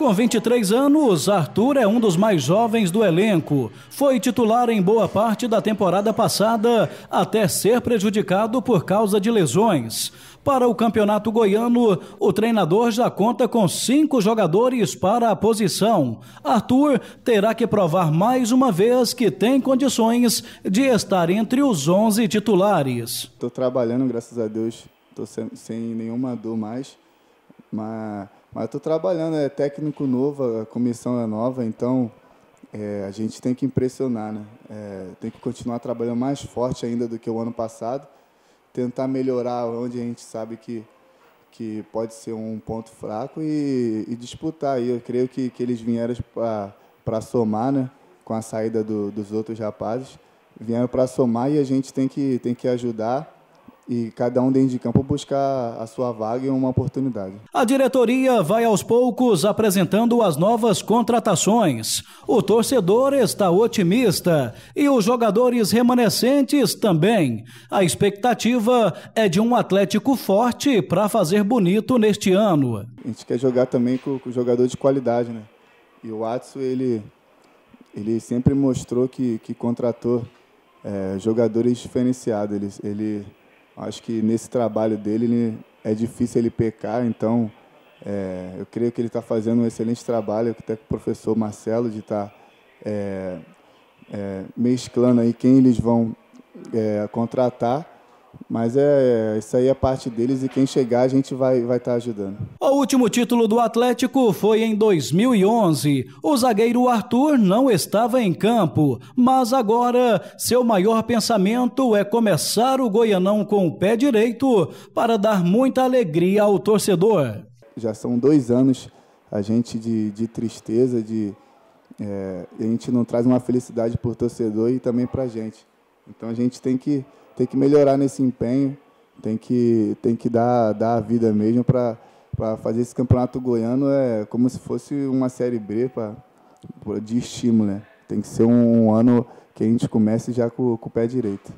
Com 23 anos, Arthur é um dos mais jovens do elenco. Foi titular em boa parte da temporada passada, até ser prejudicado por causa de lesões. Para o campeonato goiano, o treinador já conta com cinco jogadores para a posição. Arthur terá que provar mais uma vez que tem condições de estar entre os 11 titulares. Estou trabalhando, graças a Deus, estou sem, sem nenhuma dor mais, mas mas estou trabalhando, é técnico novo, a comissão é nova, então é, a gente tem que impressionar, né? É, tem que continuar trabalhando mais forte ainda do que o ano passado, tentar melhorar onde a gente sabe que, que pode ser um ponto fraco e, e disputar. E eu creio que, que eles vieram para somar, né? Com a saída do, dos outros rapazes, vieram para somar e a gente tem que, tem que ajudar e cada um dentro de campo buscar a sua vaga e uma oportunidade. A diretoria vai aos poucos apresentando as novas contratações. O torcedor está otimista e os jogadores remanescentes também. A expectativa é de um Atlético forte para fazer bonito neste ano. A gente quer jogar também com, com jogador de qualidade, né? E o Atsu, ele, ele sempre mostrou que, que contratou é, jogadores diferenciados. Ele, ele Acho que nesse trabalho dele ele, é difícil ele pecar, então é, eu creio que ele está fazendo um excelente trabalho, até com o professor Marcelo, de estar tá, é, é, mesclando aí quem eles vão é, contratar mas é, isso aí é parte deles e quem chegar a gente vai estar vai tá ajudando. O último título do Atlético foi em 2011. O zagueiro Arthur não estava em campo, mas agora seu maior pensamento é começar o Goianão com o pé direito para dar muita alegria ao torcedor. Já são dois anos a gente de, de tristeza, de é, a gente não traz uma felicidade para o torcedor e também para a gente. Então a gente tem que, tem que melhorar nesse empenho, tem que, tem que dar, dar a vida mesmo para fazer esse campeonato goiano é como se fosse uma série B pra, de estímulo, né? Tem que ser um ano que a gente comece já com, com o pé direito.